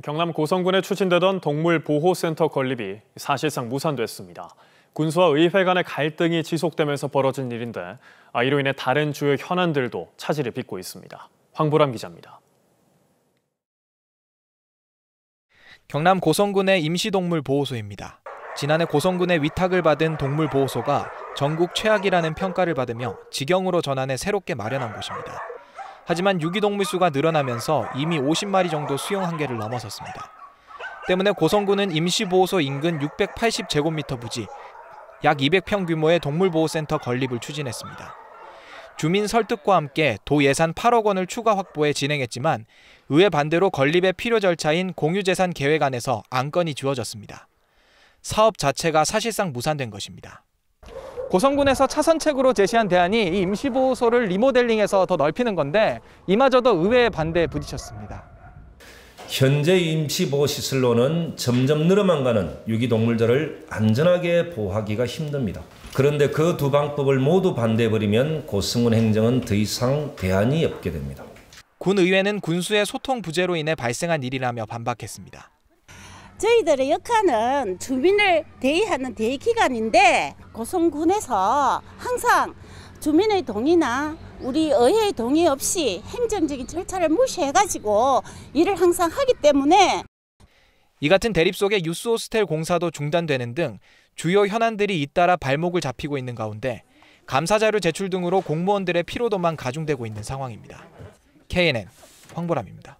경남 고성군에 추진되던 동물보호센터 건립이 사실상 무산됐습니다. 군수와 의회 간의 갈등이 지속되면서 벌어진 일인데 아, 이로 인해 다른 주요 현안들도 차질을 빚고 있습니다. 황보람 기자입니다. 경남 고성군의 임시동물보호소입니다. 지난해 고성군의 위탁을 받은 동물보호소가 전국 최악이라는 평가를 받으며 지경으로 전환해 새롭게 마련한 곳입니다. 하지만 유기동물 수가 늘어나면서 이미 50마리 정도 수용 한계를 넘어섰습니다. 때문에 고성군은 임시보호소 인근 680제곱미터 부지 약 200평 규모의 동물보호센터 건립을 추진했습니다. 주민 설득과 함께 도 예산 8억 원을 추가 확보해 진행했지만 의회 반대로 건립의 필요 절차인 공유재산 계획안에서 안건이 지워졌습니다. 사업 자체가 사실상 무산된 것입니다. 고성군에서 차선책으로 제시한 대안이 이 임시보호소를 리모델링해서 더 넓히는 건데 이마저도 의회의 반대에 부딪혔습니다. 현재 임시보호시설로는 점점 늘어만 가는 유기동물들을 안전하게 보호하기가 힘듭니다. 그런데 그 두 방법을 모두 반대해버리면 고성군 행정은 더 이상 대안이 없게 됩니다. 군 의회는 군수의 소통 부재로 인해 발생한 일이라며 반박했습니다. 저희들의 역할은 주민을 대의하는 대의기관인데 고성군에서 항상 주민의 동의나 우리 의회의 동의 없이 행정적인 절차를 무시해가지고 일을 항상 하기 때문에 이 같은 대립 속에 유스호스텔 공사도 중단되는 등 주요 현안들이 잇따라 발목을 잡히고 있는 가운데 감사자료 제출 등으로 공무원들의 피로도만 가중되고 있는 상황입니다. KNN 황보람입니다.